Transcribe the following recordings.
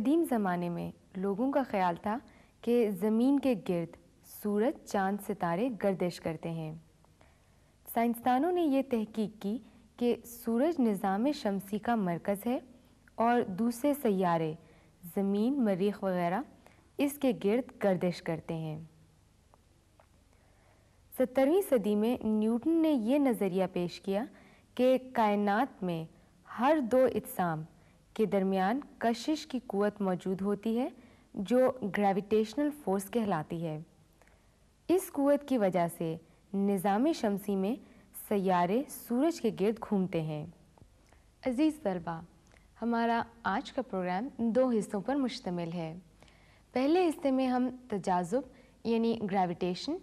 कदीम ज़माने में लोगों का ख्याल था कि ज़मीन के गिर्द सूरज चांद सितारे गर्दिश करते हैं साइंसदानों ने यह तहकीक की कि सूरज निज़ाम शमसी का मरकज़ है और दूसरे सैारे ज़मीन मरीख वगैरह इसके गिर्द गर्दिश करते हैं सत्तरवीं सदी में न्यूटन ने यह नज़रिया पेश किया कि कायनात में हर दो इकसाम के दरमियान कशिश की कुत मौजूद होती है जो ग्रेविटेशनल फोर्स कहलाती है इस कुत की वजह से निज़ाम शमसी में सैारे सूरज के गिर्द घूमते हैं अज़ीज़ तलबा हमारा आज का प्रोग्राम दो हिस्सों पर मुश्तमिल है पहले हिस्से में हम तजाजुब यानी ग्रेविटेशन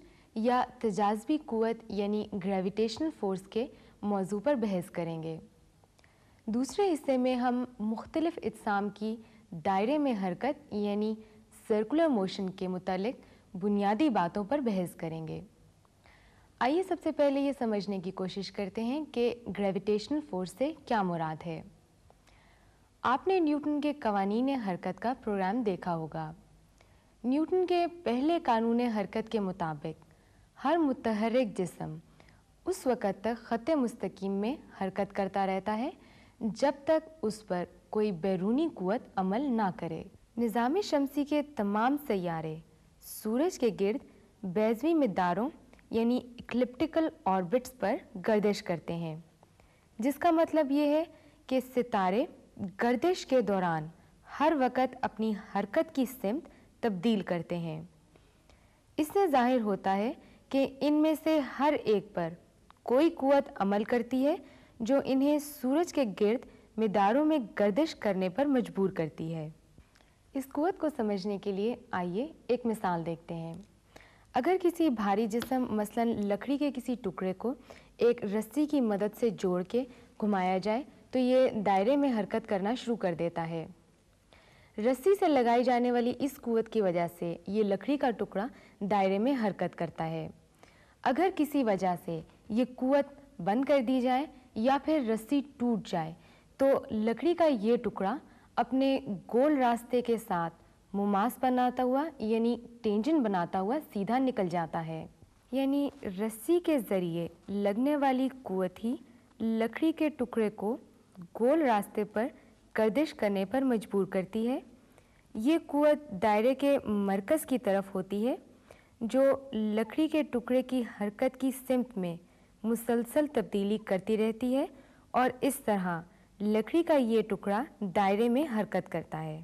या तजाजबी कुत यानी ग्रेविटेशनल फ़ोर्स के मौजू पर बहस करेंगे दूसरे हिस्से में हम मुख्तलिफ़ इकसाम की दायरे में हरकत यानी सर्कुलर मोशन के मतलब बुनियादी बातों पर बहस करेंगे आइए सबसे पहले ये समझने की कोशिश करते हैं कि ग्रेविटेशनल फोर्स से क्या मुराद है आपने न्यूटन के कवानीन हरकत का प्रोग्राम देखा होगा न्यूटन के पहले कानून हरकत के मुताबिक हर मुतहरक जिसम उस वक़्त तक ख़त मुस्तकीम में हरकत करता रहता है जब तक उस पर कोई बैरूनी कुत अमल ना करे निज़ामी शमसी के तमाम सैारे सूरज के गिर्द बैजवी मदारों यानी इक्लिप्टिकल ऑर्बिट्स पर गर्दिश करते हैं जिसका मतलब ये है कि सितारे गर्दिश के दौरान हर वक्त अपनी हरकत की सिमत तब्दील करते हैं इससे ज़ाहिर होता है कि इनमें से हर एक पर कोई कुत अमल करती है जो इन्हें सूरज के गिर्द मदारों में गर्दिश करने पर मजबूर करती है इस कुत को समझने के लिए आइए एक मिसाल देखते हैं अगर किसी भारी जिसम मसलन लकड़ी के किसी टुकड़े को एक रस्सी की मदद से जोड़ के घुमाया जाए तो ये दायरे में हरकत करना शुरू कर देता है रस्सी से लगाई जाने वाली इस कुत की वजह से ये लकड़ी का टुकड़ा दायरे में हरकत करता है अगर किसी वजह से ये कुत बंद कर दी जाए या फिर रस्सी टूट जाए तो लकड़ी का ये टुकड़ा अपने गोल रास्ते के साथ मुमास बनाता हुआ यानी टेंजन बनाता हुआ सीधा निकल जाता है यानी रस्सी के ज़रिए लगने वाली कुत ही लकड़ी के टुकड़े को गोल रास्ते पर गर्दिश करने पर मजबूर करती है ये कुत दायरे के मरकज़ की तरफ होती है जो लकड़ी के टुकड़े की हरकत की सिमत में मुसलसल तब्दीली करती रहती है और इस तरह लकड़ी का ये टुकड़ा दायरे में हरकत करता है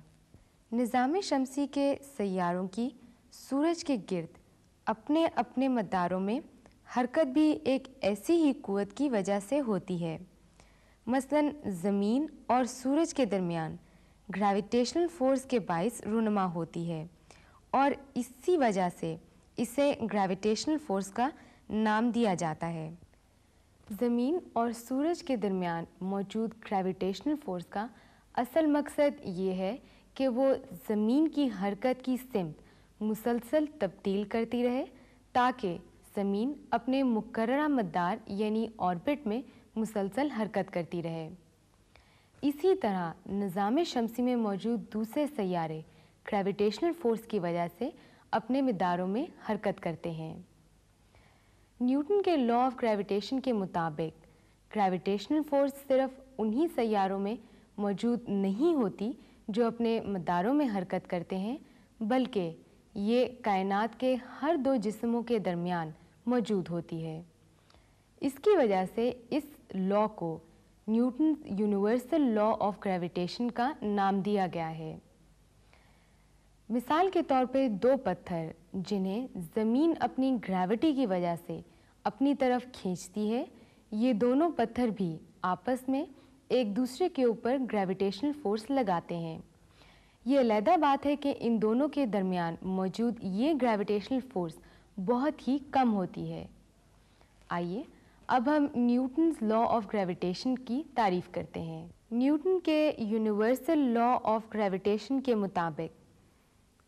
निज़ाम शमसी के सैारों की सूरज के गिरद अपने अपने मदारों में हरकत भी एक ऐसी ही कुत की वजह से होती है मसलन ज़मीन और सूरज के दरमियान ग्रेविटेशनल फोर्स के बायस रूनमा होती है और इसी वजह से इसे ग्रेविटेशनल फोर्स का नाम दिया जाता है ज़मीन और सूरज के दरमियान मौजूद ग्रेविटेशनल फोर्स का असल मकसद ये है कि वो ज़मीन की हरकत की सिमत मुसलसल तब्दील करती रहे ताकि ज़मीन अपने मुकर मदार यानी ऑर्बिट में मुसलसल हरकत करती रहे इसी तरह निज़ाम शमसी में मौजूद दूसरे सैारे ग्रेविटेशनल फोर्स की वजह से अपने मदारों में हरकत करते हैं न्यूटन के लॉ ऑफ ग्रेविटेशन के मुताबिक ग्रेविटेशनल फोर्स सिर्फ उन्हीं सैारों में मौजूद नहीं होती जो अपने मदारों में हरकत करते हैं बल्कि ये कायनात के हर दो जिस्मों के दरमियान मौजूद होती है इसकी वजह से इस लॉ को Newton universal law of gravitation का नाम दिया गया है मिसाल के तौर पे दो पत्थर जिन्हें ज़मीन अपनी ग्रेविटी की वजह से अपनी तरफ खींचती है ये दोनों पत्थर भी आपस में एक दूसरे के ऊपर ग्रेविटेशनल फोर्स लगाते हैं ये अलहदा बात है कि इन दोनों के दरमियान मौजूद ये ग्रेविटेशनल फोर्स बहुत ही कम होती है आइए अब हम न्यूटन्स लॉ ऑफ ग्रेविटेशन की तारीफ करते हैं न्यूटन के यूनिवर्सल लॉ ऑफ ग्रेविटेशन के मुताबिक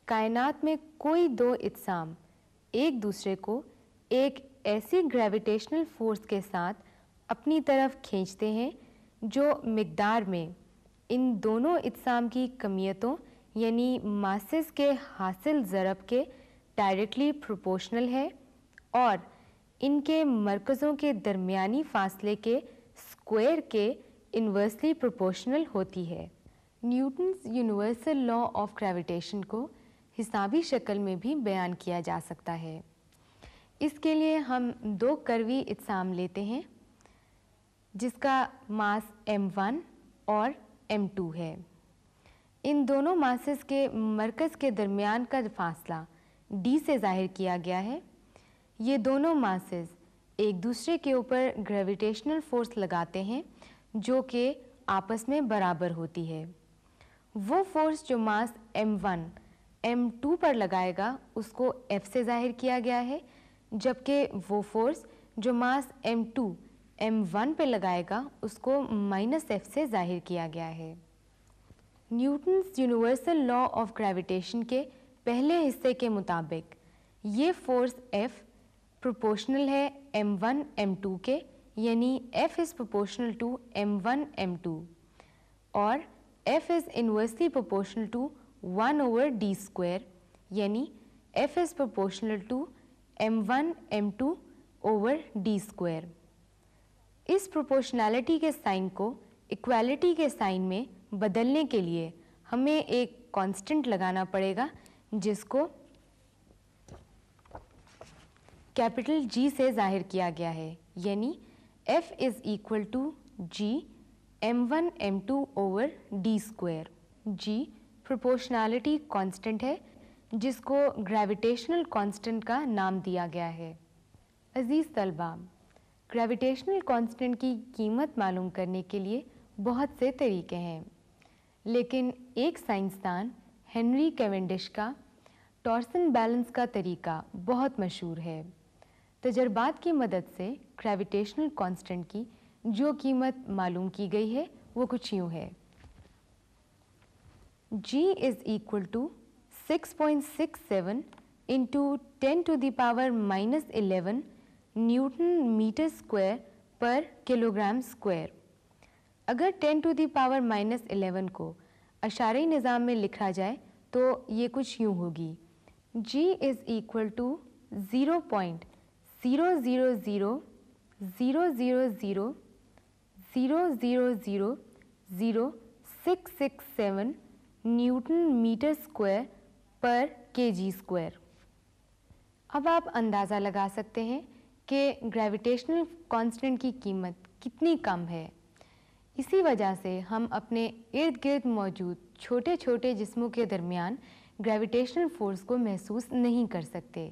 कायनात में कोई दो इकसाम एक दूसरे को एक ऐसी ग्रेविटेशनल फोर्स के साथ अपनी तरफ खींचते हैं जो मकदार में इन दोनों इकसाम की कमियतों यानी मासेस के हासिल ज़रब के डायरेक्टली प्रोपोर्शनल है और इनके मरकज़ों के दरमियानी फासले के स्क्वायर के इन्वर्सली प्रोपोर्शनल होती है Newton's universal law of gravitation को हिसाबी शक्ल में भी बयान किया जा सकता है इसके लिए हम दो करवी इकसाम लेते हैं जिसका मास m1 और m2 है इन दोनों मासेस के मरकज़ के दरमियान का फासला d से जाहिर किया गया है ये दोनों मासेस एक दूसरे के ऊपर ग्रेविटेशनल फोर्स लगाते हैं जो कि आपस में बराबर होती है वो फोर्स जो मास m1 एम टू पर लगाएगा उसको एफ़ से जाहिर किया गया है जबकि वो फोर्स जो mass M two M one पर लगाएगा उसको माइनस एफ से जाहिर किया गया है Newton's universal law of gravitation के पहले हिस्से के मुताबिक ये फोर्स एफ प्रोपोर्शनल है एम वन एम टू के यानी F is proportional to M one M two और F is inversely proportional to one over D square यानी F is proportional to M one M two over D square इस proportionality के sign को equality के sign में बदलने के लिए हमें एक कांस्टेंट लगाना पड़ेगा जिसको कैपिटल जी से जाहिर किया गया है यानी F is equal to G M one M two over D square G proportionality constant है जिसको ग्रेविटेशनल कांस्टेंट का नाम दिया गया है अजीज़ तलबा ग्रेविटेशनल कांस्टेंट की कीमत मालूम करने के लिए बहुत से तरीके हैं लेकिन एक साइंसदान हेनरी कैवेंडिश का टॉर्सन बैलेंस का तरीका बहुत मशहूर है तजर्बात की मदद से ग्रेविटेशनल कांस्टेंट की जो कीमत मालूम की गई है वो कुछ यूँ है G is equal to 6.67 into 10 to the power minus 11 Newton meter square per kilogram square. अगर 10 टू the power माइनस 11 को अशारी निज़ाम में लिखा जाए तो ये कुछ यूँ होगी G is equal to zero point zero zero zero zero zero zero zero zero zero zero six six seven newton meter square per K ji square अब आप अंदाज़ा लगा सकते हैं कि ग्रेविटेशनल कांस्टेंट की कीमत कितनी कम है इसी वजह से हम अपने इर्द गिर्द मौजूद छोटे छोटे जिस्मों के दरमियान ग्रेविटेशनल फोर्स को महसूस नहीं कर सकते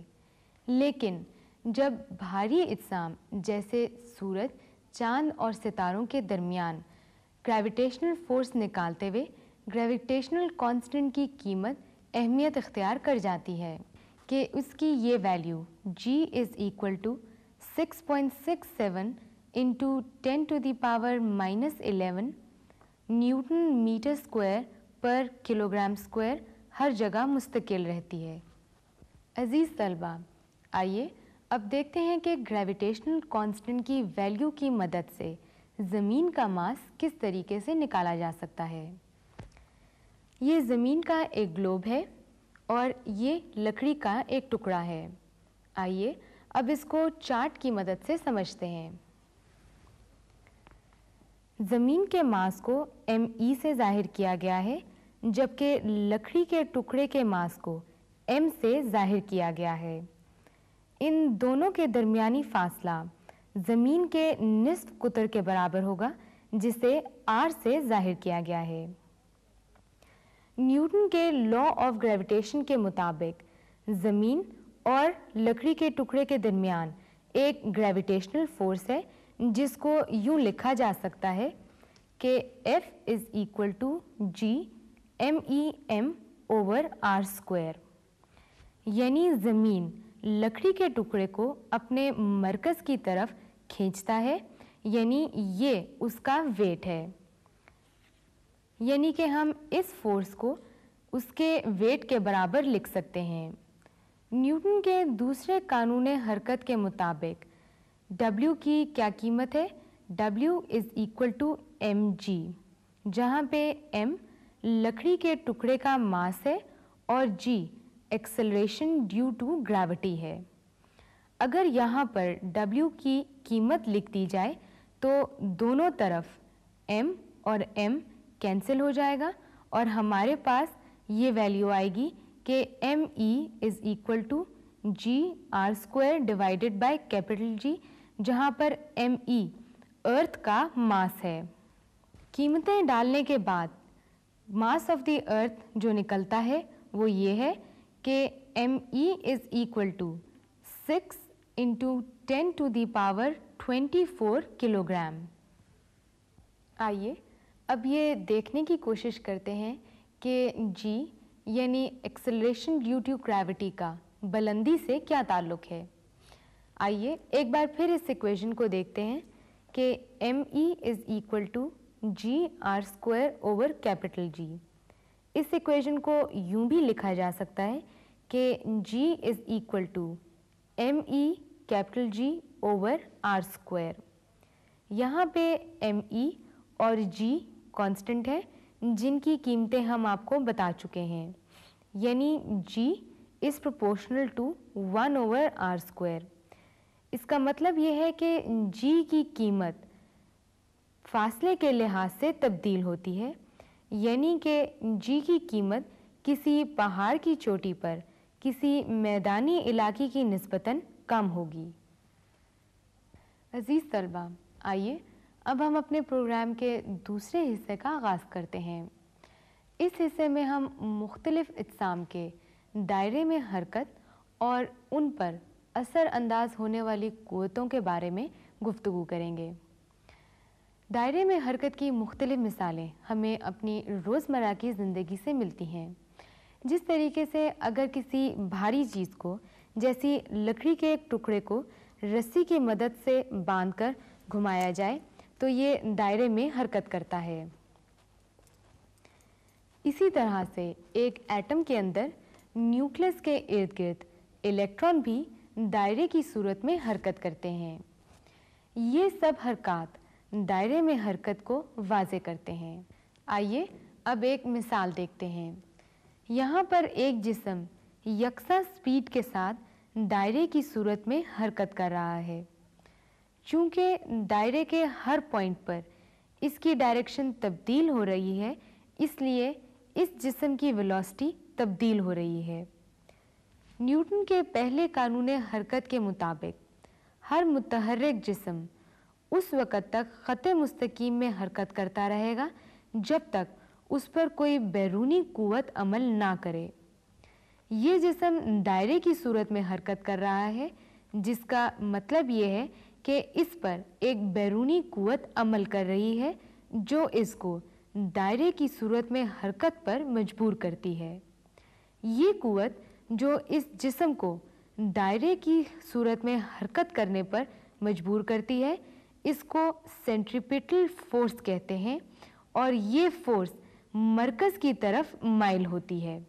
लेकिन जब भारी इज्साम जैसे सूरज चांद और सितारों के दरमियान ग्रेविटेशनल फोर्स निकालते हुए ग्रेविटेशनल कांस्टेंट की कीमत अहमियत इख्तियार कर जाती है कि उसकी ये value g is equal to 6.67 point six seven into ten to the power minus eleven newton meter square per kilogram square हर जगह मुस्तकिल रहती है अजीज़ तलबा आइए अब देखते हैं कि ग्रेविटेशनल कांस्टेंट की वैल्यू की मदद से ज़मीन का मास किस तरीके से निकाला जा सकता है ये ज़मीन का एक ग्लोब है और ये लकड़ी का एक टुकड़ा है आइए अब इसको चार्ट की मदद से समझते हैं ज़मीन के मास को एम ई e से जाहिर किया गया है जबकि लकड़ी के टुकड़े के मास को एम से जाहिर किया गया है इन दोनों के दरमियानी फासला ज़मीन के निसफ कुतर के बराबर होगा जिसे आर से जाहिर किया गया है न्यूटन के लॉ ऑफ ग्रेविटेशन के मुताबिक ज़मीन और लकड़ी के टुकड़े के दरमियान एक ग्रेविटेशनल फोर्स है जिसको यूँ लिखा जा सकता है कि F is equal to G M E M over R square यानी ज़मीन लकड़ी के टुकड़े को अपने मरकज़ की तरफ खींचता है यानी ये उसका वेट है यानी कि हम इस फोर्स को उसके वेट के बराबर लिख सकते हैं न्यूटन के दूसरे कानून हरकत के मुताबिक W की क्या कीमत है W is equal to M G जहाँ पे M लकड़ी के टुकड़े का मास है और G acceleration due to gravity है अगर यहाँ पर W की कीमत लिख दी जाए तो दोनों तरफ M और M कैंसिल हो जाएगा और हमारे पास ये वैल्यू आएगी कि M E is equal to G R square divided by capital G जहाँ पर एम ई अर्थ का मास है कीमतें डालने के बाद मास ऑफ द अर्थ जो निकलता है वो ये है कि M E is equal to six into ten to the power twenty four kilogram आइए अब ये देखने की कोशिश करते हैं कि जी यानी एक्सेलरेशन ड्यू टू ग्रेविटी का बुलंदी से क्या ताल्लुक़ है आइए एक बार फिर इस इक्वेशन को देखते हैं कि M E is equal to G R square over capital G इस इक्वेशन को यूं भी लिखा जा सकता है कि G is equal to M E capital G over R square यहाँ पे एम ई और जी कांस्टेंट है जिनकी कीमतें हम आपको बता चुके हैं यानी G is proportional to one over R square इसका मतलब यह है कि जी की कीमत फासले के लिहाज से तब्दील होती है यानी कि जी की कीमत किसी पहाड़ की चोटी पर किसी मैदानी इलाके की नस्बता कम होगी अज़ीज़ तलबा आइए अब हम अपने प्रोग्राम के दूसरे हिस्से का आगाज़ करते हैं इस हिस्से में हम मुख्तलिफ़ इकसाम के दायरे में हरकत और उन पर असर अंदाज होने वाली क़वतों के बारे में गुफ्तु करेंगे दायरे में हरकत की मुख्तलिफ़ मिसालें हमें अपनी रोज़मर्रा की ज़िंदगी से मिलती हैं जिस तरीके से अगर किसी भारी चीज़ को जैसी लकड़ी के एक टुकड़े को रस्सी की मदद से बांधकर घुमाया जाए तो ये दायरे में हरकत करता है इसी तरह से एक एटम के अंदर न्यूक्लियस के इर्द गिर्द इलेक्ट्रॉन भी दायरे की सूरत में हरकत करते हैं ये सब हरकत दायरे में हरकत को वाजे करते हैं आइए अब एक मिसाल देखते हैं यहाँ पर एक जिसम यकसा स्पीड के साथ दायरे की सूरत में हरकत कर रहा है चूँकि दायरे के हर पॉइंट पर इसकी डायरेक्शन तब्दील हो रही है इसलिए इस जिसम की वेलोसिटी तब्दील हो रही है न्यूटन के पहले कानून हरकत के मुताबिक हर मुतहरक जिसम उस वक़्त तक ख़त मुस्तकीम में हरकत करता रहेगा जब तक उस पर कोई बैरूनी कुवत अमल ना करे ये जिसम दायरे की सूरत में हरकत कर रहा है जिसका मतलब ये है कि इस पर एक बैरूनी कुत अमल कर रही है जो इसको दायरे की सूरत में हरकत पर मजबूर करती है ये कुत जो इस जिसम को दायरे की सूरत में हरकत करने पर मजबूर करती है इसको सेंट्रीपिटल फोर्स कहते हैं और ये फोर्स मरकज़ की तरफ माइल होती है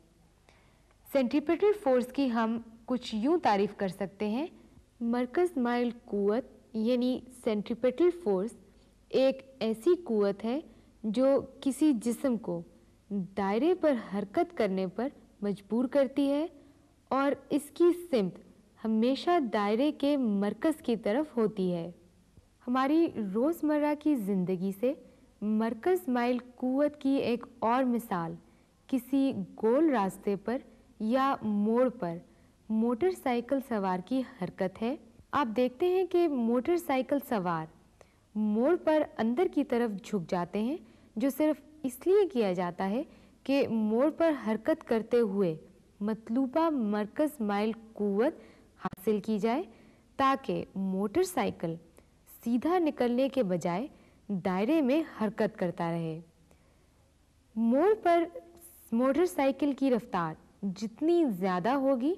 सेंट्रीपिटल फोर्स की हम कुछ यूँ तारीफ़ कर सकते हैं मरकज़ माइल कुत यानी सेंट्रिपेटल फोर्स एक ऐसी कुत है जो किसी जिसम को दायरे पर हरकत करने पर मजबूर करती है और इसकी सिमत हमेशा दायरे के मरकज़ की तरफ होती है हमारी रोज़मर्रा की ज़िंदगी से मरकज़ माइल कुत की एक और मिसाल किसी गोल रास्ते पर या मोड़ पर मोटरसाइकिल सवार की हरकत है आप देखते हैं कि मोटरसाइकिल सवार मोड़ पर अंदर की तरफ झुक जाते हैं जो सिर्फ इसलिए किया जाता है कि मोड़ पर हरकत करते हुए मतलूबा मरकज़ माइल कुवत हासिल की जाए ताकि मोटरसाइकिल सीधा निकलने के बजाय दायरे में हरकत करता रहे मोड़ पर मोटरसाइकिल की रफ्तार जितनी ज़्यादा होगी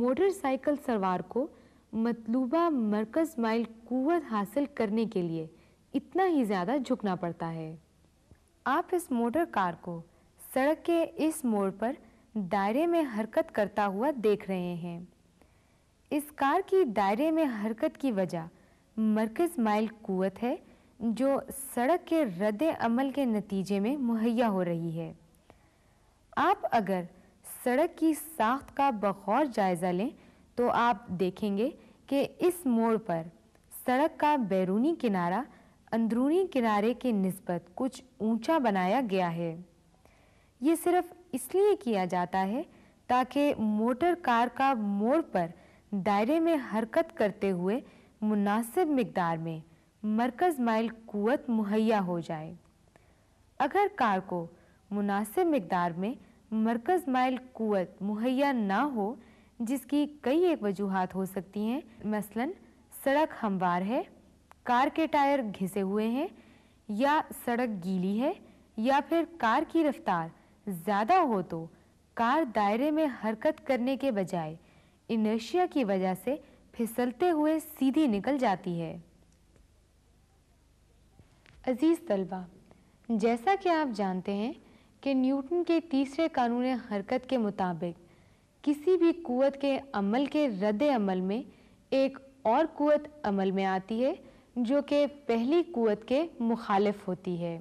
मोटरसाइकिल सवार को मतलूबा मरकज़ माइल कुत हासिल करने के लिए इतना ही ज़्यादा झुकना पड़ता है आप इस मोटर कार को सड़क के इस मोड़ पर दायरे में हरकत करता हुआ देख रहे हैं इस कार की दायरे में हरकत की वजह मरकज़ माइल कुत है जो सड़क के रद्द अमल के नतीजे में मुहैया हो रही है आप अगर सड़क की साख्त का बखौर जायज़ा लें तो आप देखेंगे कि इस मोड़ पर सड़क का बैरूनी किनारा अंदरूनी किनारे के नस्बत कुछ ऊंचा बनाया गया है ये सिर्फ इसलिए किया जाता है ताकि मोटर कार का मोड़ पर दायरे में हरकत करते हुए मुनासिब मकदार में मरकज़ माइल कुत मुहैया हो जाए अगर कार को मुनासिब मकदार में मरकज़ माइल कुत मुहैया ना हो जिसकी कई एक वजूहत हो सकती हैं मसलन सड़क हमवार है कार के टायर घिसे हुए हैं या सड़क गीली है या फिर कार की रफ्तार ज़्यादा हो तो कार दायरे में हरकत करने के बजाय इनर्शिया की वजह से फिसलते हुए सीधी निकल जाती है अजीज़ तलबा जैसा कि आप जानते हैं कि न्यूटन के तीसरे कानून हरकत के मुताबिक किसी भी कुत के अमल के रद्द अमल में एक और कुत अमल में आती है जो कि पहली कुत के मुखालफ होती है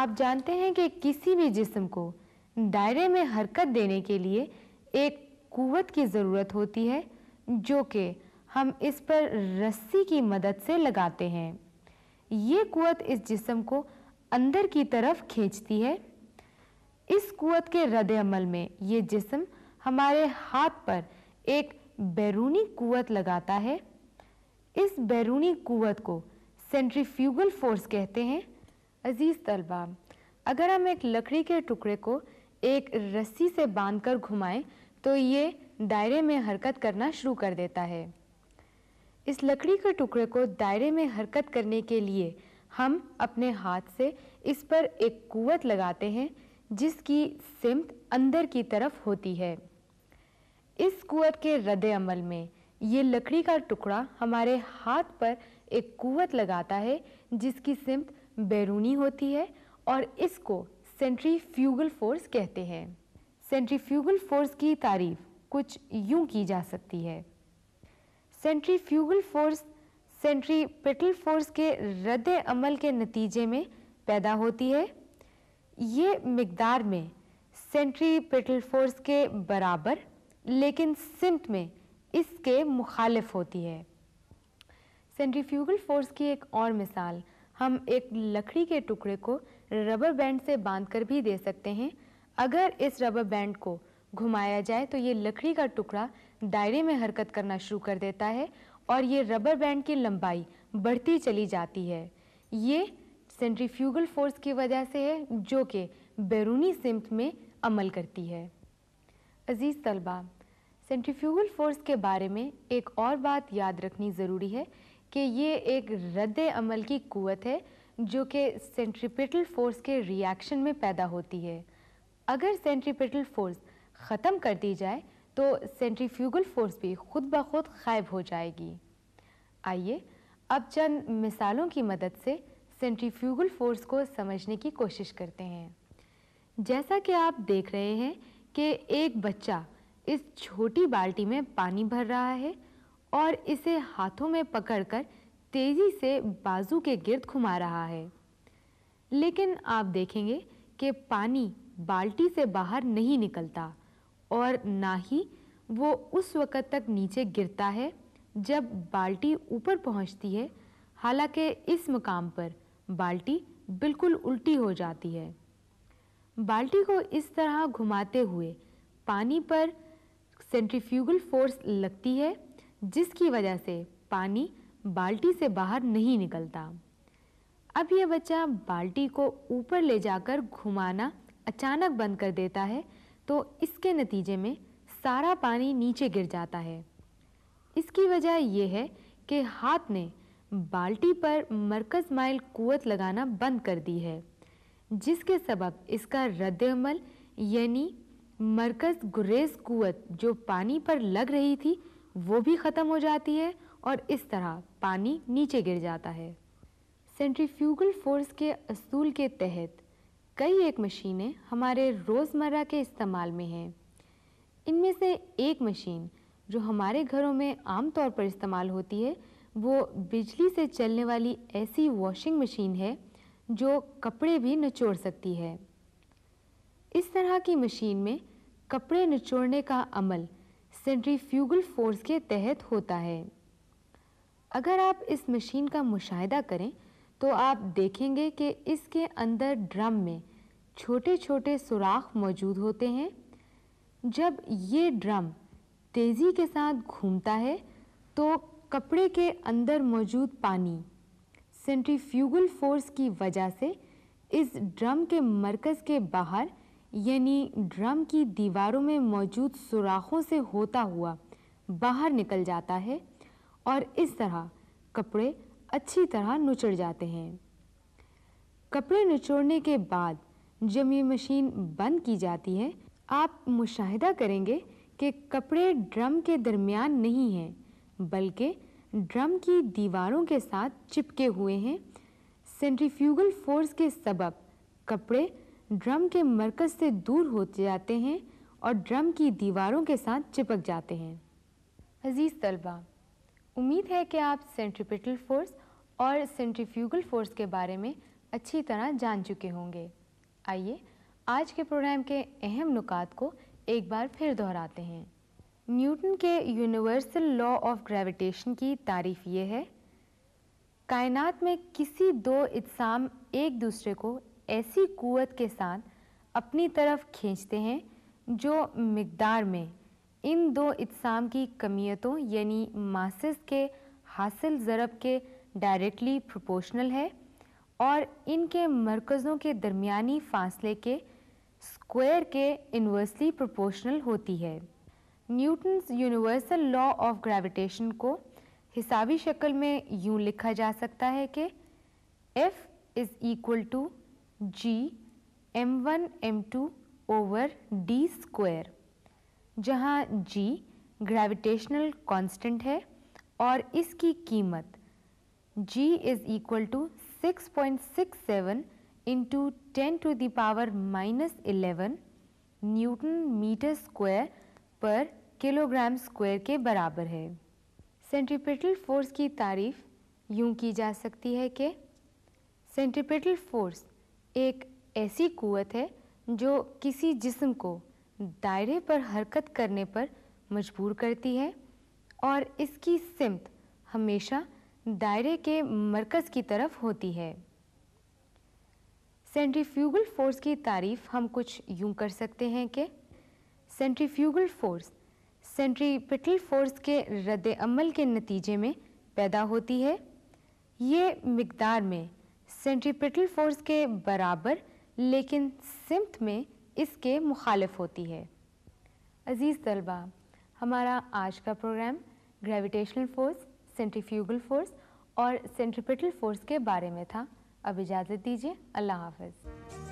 आप जानते हैं कि किसी भी जिस्म को दायरे में हरकत देने के लिए एक कुत की ज़रूरत होती है जो कि हम इस पर रस्सी की मदद से लगाते हैं ये कुत इस जिस्म को अंदर की तरफ खींचती है इस कुत के अमल में ये जिस्म हमारे हाथ पर एक बैरूनी कुत लगाता है इस बैरूनी कुत को सेंट्रीफ्यूगल फोर्स कहते हैं अज़ीज़ तलबा अगर हम एक लकड़ी के टुकड़े को एक रस्सी से बांधकर घुमाएं तो ये दायरे में हरकत करना शुरू कर देता है इस लकड़ी के टुकड़े को दायरे में हरकत करने के लिए हम अपने हाथ से इस पर एक कुवत लगाते हैं जिसकी सिमत अंदर की तरफ होती है इस कुत के रद अमल में ये लकड़ी का टुकड़ा हमारे हाथ पर एक कुत लगाता है जिसकी सिमत बैरूनी होती है और इसको सेंट्रीफ्यूगल फोर्स कहते हैं सेंट्रीफ्यूगल फोर्स की तारीफ कुछ यूं की जा सकती है सेंट्रीफ्यूगल फोर्स सेंट्रीपिटल फोर्स के रद्द अमल के नतीजे में पैदा होती है ये मकदार में सेंट्रीपेटल फोर्स के बराबर लेकिन सिमट में इसके मुखालिफ होती है सेंट्रीफ्यूगल फोर्स की एक और मिसाल हम एक लकड़ी के टुकड़े को रबर बैंड से बांधकर भी दे सकते हैं अगर इस रबर बैंड को घुमाया जाए तो ये लकड़ी का टुकड़ा दायरे में हरकत करना शुरू कर देता है और ये रबर बैंड की लंबाई बढ़ती चली जाती है ये सेंट्रीफ्यूगल फोर्स की वजह से है जो कि बैरूनी सिमत में अमल करती है अजीज़ तलबा सेंट्रीफ्यूगल फोर्स के बारे में एक और बात याद रखनी ज़रूरी है कि ये एक रद्द अमल की क़वत है जो कि सेंट्रीपिटल फोर्स के रिएक्शन में पैदा होती है अगर सेंट्रीपिटल फोर्स ख़त्म कर दी जाए तो सेंट्रीफ्यूगल फोर्स भी खुद ब खुद गायब हो जाएगी आइए अब चंद मिसालों की मदद से सेंट्रीफ्यूगल फोर्स को समझने की कोशिश करते हैं जैसा कि आप देख रहे हैं कि एक बच्चा इस छोटी बाल्टी में पानी भर रहा है और इसे हाथों में पकड़कर तेज़ी से बाजू के गिर्द घुमा रहा है लेकिन आप देखेंगे कि पानी बाल्टी से बाहर नहीं निकलता और ना ही वो उस वक़्त तक नीचे गिरता है जब बाल्टी ऊपर पहुंचती है हालांकि इस मुकाम पर बाल्टी बिल्कुल उल्टी हो जाती है बाल्टी को इस तरह घुमाते हुए पानी पर सेंट्रीफ्यूगल फोर्स लगती है जिसकी वजह से पानी बाल्टी से बाहर नहीं निकलता अब यह बच्चा बाल्टी को ऊपर ले जाकर घुमाना अचानक बंद कर देता है तो इसके नतीजे में सारा पानी नीचे गिर जाता है इसकी वजह यह है कि हाथ ने बाल्टी पर मरकज माइल कुत लगाना बंद कर दी है जिसके सबब इसका रद्दमल यानी मरकज गुरेज कुत जो पानी पर लग रही थी वो भी ख़त्म हो जाती है और इस तरह पानी नीचे गिर जाता है सेंट्रीफ्यूगल फोर्स के असूल के तहत कई एक मशीनें हमारे रोज़मर्रा के इस्तेमाल में हैं इनमें से एक मशीन जो हमारे घरों में आम तौर पर इस्तेमाल होती है वो बिजली से चलने वाली ऐसी वॉशिंग मशीन है जो कपड़े भी निचोड़ सकती है इस तरह की मशीन में कपड़े निचोड़ने का अमल सेंट्रीफ्यूगल फोर्स के तहत होता है अगर आप इस मशीन का मुशाहिदा करें तो आप देखेंगे कि इसके अंदर ड्रम में छोटे छोटे सुराख मौजूद होते हैं जब ये ड्रम तेज़ी के साथ घूमता है तो कपड़े के अंदर मौजूद पानी सेंट्रीफ्यूगल फोर्स की वजह से इस ड्रम के मरकज़ के बाहर यानी ड्रम की दीवारों में मौजूद सुराखों से होता हुआ बाहर निकल जाता है और इस तरह कपड़े अच्छी तरह नुचड़ जाते हैं कपड़े नुचोड़ने के बाद जब ये मशीन बंद की जाती है आप मुशाहिदा करेंगे कि कपड़े ड्रम के दरमियान नहीं हैं बल्कि ड्रम की दीवारों के साथ चिपके हुए हैं सेंट्रीफ्यूगल फोर्स के सबब कपड़े ड्रम के मरकज से दूर होते जाते हैं और ड्रम की दीवारों के साथ चिपक जाते हैं अजीज़ तलबा उम्मीद है कि आप सेंट्रीपिटल फोर्स और सेंट्रीफ्यूगल फोर्स के बारे में अच्छी तरह जान चुके होंगे आइए आज के प्रोग्राम के अहम नुकात को एक बार फिर दोहराते हैं न्यूटन के यूनिवर्सल लॉ ऑफ ग्रेविटेशन की तारीफ ये है कायनात में किसी दो इकसाम एक दूसरे को ऐसी कुत के साथ अपनी तरफ खींचते हैं जो मकदार में इन दो इकसाम की कमियतों यानी मासस के हासिल ज़रब के डायरेक्टली प्रोपोर्शनल है और इनके मरकज़ों के दरमिया फासले के स्क्वायर के इन्वर्सली प्रोपोर्शनल होती है Newton's universal law of gravitation को हिसाबी शक्ल में यूं लिखा जा सकता है कि F is equal to G M one M two over D square जहाँ जी ग्रेविटेशनल कांस्टेंट है और इसकी कीमत g is equal to six point six seven into ten to the power minus eleven newton meter square per kilogram square के बराबर है centripetal force की तारीफ यूं की जा सकती है कि सेंट्रीपेटल फोर्स एक ऐसी कुवत है जो किसी जिस्म को दायरे पर हरकत करने पर मजबूर करती है और इसकी सिमत हमेशा दायरे के मरकज़ की तरफ होती है सेंट्रीफ्यूगल फोर्स की तारीफ हम कुछ यूं कर सकते हैं कि सेंट्रीफ्यूगल फोर्स सेंट्रीपिटल फोर्स के रद्द अमल के नतीजे में पैदा होती है ये मकदार में सेंट्रीपिटल फोर्स के बराबर लेकिन सिमत में इसके मुखालफ होती है अज़ीज़ तलबा हमारा आज का program gravitational force centrifugal force और सेंट्रीपिटल फ़ोर्स के बारे में था अब इजाज़त दीजिए अल्लाह हाफ